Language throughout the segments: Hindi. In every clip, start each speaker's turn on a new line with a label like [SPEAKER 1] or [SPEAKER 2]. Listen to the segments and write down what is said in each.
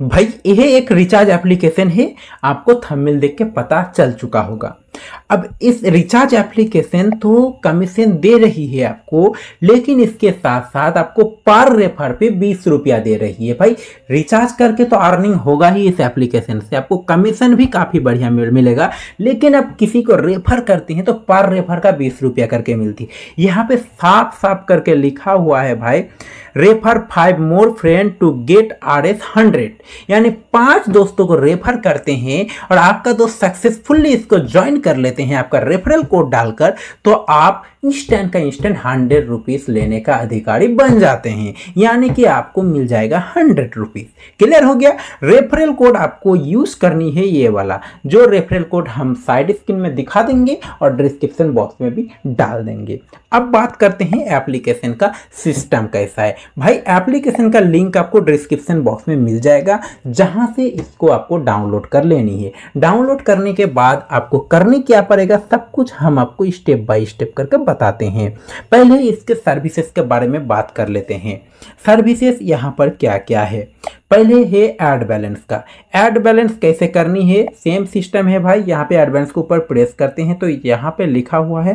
[SPEAKER 1] भाई यह एक रिचार्ज एप्लीकेशन है आपको थंबनेल देख के पता चल चुका होगा अब इस रिचार्ज एप्लीकेशन तो कमीशन दे रही है आपको लेकिन इसके साथ साथ आपको पर रेफर पे बीस रुपया दे रही है भाई रिचार्ज करके तो अर्निंग होगा ही इस एप्लीकेशन से आपको कमीशन भी काफ़ी बढ़िया मिलेगा लेकिन अब किसी को रेफर करते हैं तो पर रेफर का बीस रुपया करके मिलती है यहाँ पे साफ साफ करके लिखा हुआ है भाई refer five more friend to get R S hundred यानी पाँच दोस्तों को रेफर करते हैं और आपका दोस्त सक्सेसफुल्ली इसको ज्वाइन कर लेते हैं आपका रेफरल कोड डालकर तो आप इंस्टेंट का इंस्टेंट हंड्रेड रुपीज़ लेने का अधिकारी बन जाते हैं यानी कि आपको मिल जाएगा हंड्रेड रुपीज़ क्लियर हो गया रेफरल कोड आपको यूज़ करनी है ये वाला जो रेफरल कोड हम साइड स्क्रीन में दिखा देंगे और डिस्क्रिप्शन बॉक्स में भी डाल देंगे अब बात करते हैं एप्लीकेशन का सिस्टम कैसा है भाई एप्लीकेशन का लिंक आपको डिस्क्रिप्शन बॉक्स में मिल जाएगा जहाँ से इसको आपको डाउनलोड कर लेनी है डाउनलोड करने के बाद आपको करने हमें क्या पड़ेगा सब कुछ हम आपको स्टेप बाय स्टेप करके बताते हैं पहले इसके सर्विसेज के बारे में बात कर लेते हैं सर्विसेज यहाँ पर क्या क्या है पहले है एड बैलेंस का एड बैलेंस कैसे करनी है सेम सिस्टम है भाई यहाँ पे एड बैलेंस के ऊपर प्रेस करते हैं तो यहाँ पे लिखा हुआ है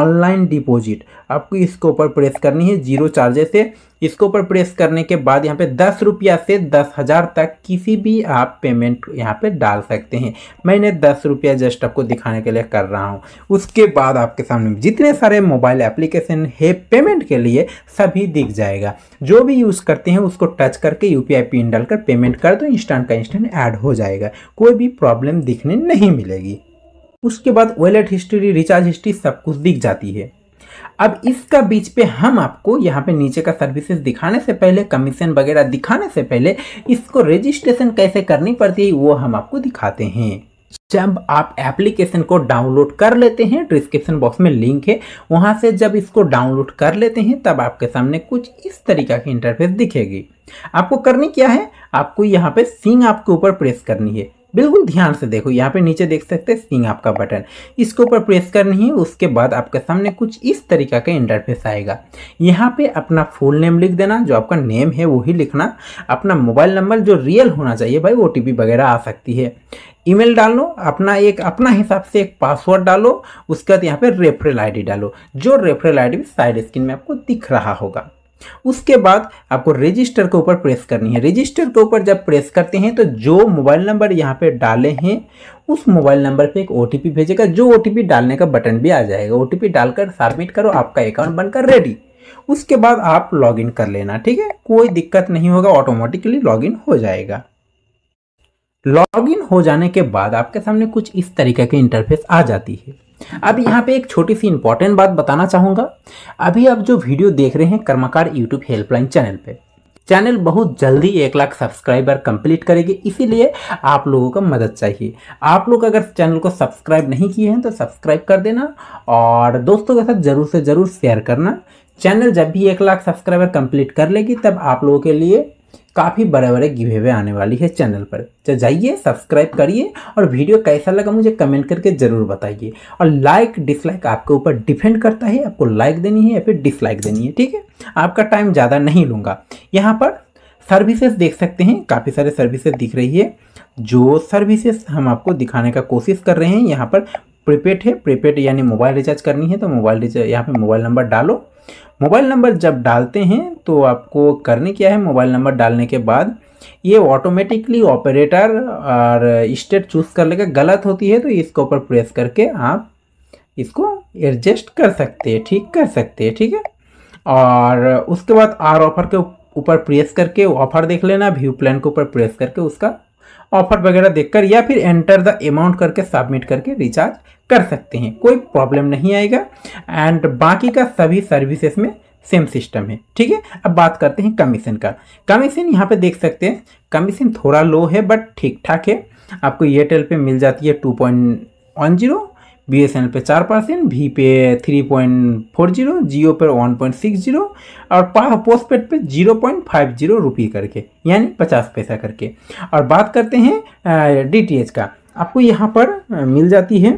[SPEAKER 1] ऑनलाइन डिपॉजिट आपको इसके ऊपर प्रेस करनी है जीरो चार्जेस से इसके ऊपर प्रेस करने के बाद यहाँ पे दस रुपया से दस हज़ार तक किसी भी आप पेमेंट यहाँ पे डाल सकते हैं मैंने दस रुपया जस्ट आपको दिखाने के लिए कर रहा हूँ उसके बाद आपके सामने जितने सारे मोबाइल एप्लीकेशन है पेमेंट के लिए सभी दिख जाएगा जो भी यूज़ करते हैं उसको टच करके यू पिन पिन डालकर पेमेंट कर दो इंस्टेंट का इंस्टेंट ऐड हो जाएगा कोई भी प्रॉब्लम दिखने नहीं मिलेगी उसके बाद वॉलेट हिस्ट्री रिचार्ज हिस्ट्री सब कुछ दिख जाती है अब इसका बीच पे हम आपको यहाँ पे नीचे का सर्विसेज दिखाने से पहले कमीशन वगैरह दिखाने से पहले इसको रजिस्ट्रेशन कैसे करनी पड़ती है वो हम आपको दिखाते हैं जब आप एप्लीकेशन को डाउनलोड कर लेते हैं डिस्क्रिप्शन बॉक्स में लिंक है वहाँ से जब इसको डाउनलोड कर लेते हैं तब आपके सामने कुछ इस तरीका की इंटरफेस दिखेगी आपको करनी क्या है आपको यहाँ पे सिंग आपके ऊपर प्रेस करनी है बिल्कुल ध्यान से देखो यहाँ पे नीचे देख सकते हैं सिंग आपका बटन इसके ऊपर प्रेस करनी है उसके बाद आपके सामने कुछ इस तरीका का इंटरफेस आएगा यहाँ पे अपना फुल नेम लिख देना जो आपका नेम है वही लिखना अपना मोबाइल नंबर जो रियल होना चाहिए भाई ओ वगैरह आ सकती है ईमेल डालो अपना एक अपना हिसाब से एक पासवर्ड डालो उसके बाद यहाँ पे रेफरल आईडी डालो जो रेफरल आईडी साइड स्क्रीन में आपको दिख रहा होगा उसके बाद आपको रजिस्टर के ऊपर प्रेस करनी है रजिस्टर के ऊपर जब प्रेस करते हैं तो जो मोबाइल नंबर यहाँ पे डाले हैं उस मोबाइल नंबर पे एक ओ भेजेगा जो ओ डालने का बटन भी आ जाएगा ओ डालकर सबमिट करो आपका अकाउंट बनकर रेडी उसके बाद आप लॉगिन कर लेना ठीक है कोई दिक्कत नहीं होगा ऑटोमेटिकली लॉगिन हो जाएगा लॉगिन हो जाने के बाद आपके सामने कुछ इस तरीके की इंटरफेस आ जाती है अब यहाँ पे एक छोटी सी इंपॉर्टेंट बात बताना चाहूँगा अभी आप जो वीडियो देख रहे हैं कर्माकार यूट्यूब हेल्पलाइन चैनल पे चैनल बहुत जल्दी एक लाख सब्सक्राइबर कंप्लीट करेगी इसीलिए आप लोगों का मदद चाहिए आप लोग अगर चैनल को सब्सक्राइब नहीं किए हैं तो सब्सक्राइब कर देना और दोस्तों के साथ ज़रूर से ज़रूर शेयर करना चैनल जब भी एक लाख सब्सक्राइबर कंप्लीट कर लेगी तब आप लोगों के लिए काफ़ी बड़े बड़े गिवेवे आने वाली है चैनल पर तो जाइए सब्सक्राइब करिए और वीडियो कैसा लगा मुझे कमेंट करके ज़रूर बताइए और लाइक डिसलाइक आपके ऊपर डिपेंड करता है आपको लाइक देनी है या फिर डिसलाइक देनी है ठीक है आपका टाइम ज़्यादा नहीं लूँगा यहाँ पर सर्विसेज देख सकते हैं काफ़ी सारे सर्विसेज दिख रही है जो सर्विसेज हम आपको दिखाने का कोशिश कर रहे हैं यहाँ पर प्रीपेड है प्रीपेड यानी मोबाइल रिचार्ज करनी है तो मोबाइल रिचार्ज यहाँ पर मोबाइल नंबर डालो मोबाइल नंबर जब डालते हैं तो आपको करने क्या है मोबाइल नंबर डालने के बाद ये ऑटोमेटिकली ऑपरेटर और स्टेट चूज़ कर लेगा गलत होती है तो इसके ऊपर प्रेस करके आप इसको एडजस्ट कर सकते हैं ठीक कर सकते हैं ठीक है और उसके बाद आर ऑफर के ऊपर प्रेस करके ऑफर देख लेना व्यू प्लान के ऊपर प्रेस करके उसका ऑफर वगैरह देखकर या फिर एंटर द अमाउंट करके सबमिट करके रिचार्ज कर सकते हैं कोई प्रॉब्लम नहीं आएगा एंड बाकी का सभी सर्विसेज में सेम सिस्टम है ठीक है अब बात करते हैं कमीशन का कमीशन यहाँ पे देख सकते हैं कमीशन थोड़ा लो है बट ठीक ठाक है आपको एयरटेल पे मिल जाती है two point one zero B S N L पे चार परसेंट वी पे three point four zero Jio पर वन पॉइंट सिक्स जीरो और पोस्ट पेड पे जीरो पॉइंट फाइव जीरो रुपये करके यानी पचास पैसा करके और बात करते हैं डी टी एच का आपको यहाँ पर मिल जाती है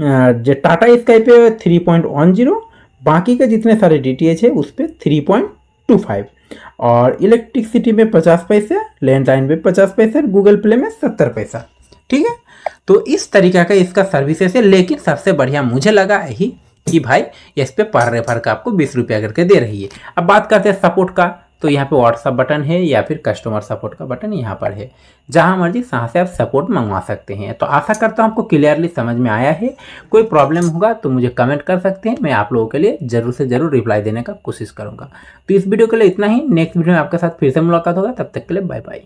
[SPEAKER 1] जो टाटा स्काई पे थ्री पॉइंट वन जीरो बाकी के जितने सारे डी टी एच है उस पर थ्री पॉइंट टू फाइव और इलेक्ट्रिसिटी में पचास पैसे लैंडलाइन में पचास पैसे गूगल प्ले में सत्तर पैसा ठीक है तो इस तरीका का इसका सर्विसेस है लेकिन सबसे बढ़िया मुझे लगा यही कि भाई इस पर पर रेफर का आपको बीस रुपया करके दे रही है अब बात करते हैं सपोर्ट का तो यहाँ पे व्हाट्सअप बटन है या फिर कस्टमर सपोर्ट का बटन यहाँ पर है जहाँ मर्जी वहाँ से आप सपोर्ट मंगवा सकते हैं तो आशा करता हूँ आपको क्लियरली समझ में आया है कोई प्रॉब्लम होगा तो मुझे कमेंट कर सकते हैं मैं आप लोगों के लिए ज़रूर से ज़रूर रिप्लाई देने का कोशिश करूँगा तो इस वीडियो के लिए इतना ही नेक्स्ट वीडियो में आपके साथ फिर से मुलाकात होगा तब तक के लिए बाय बाय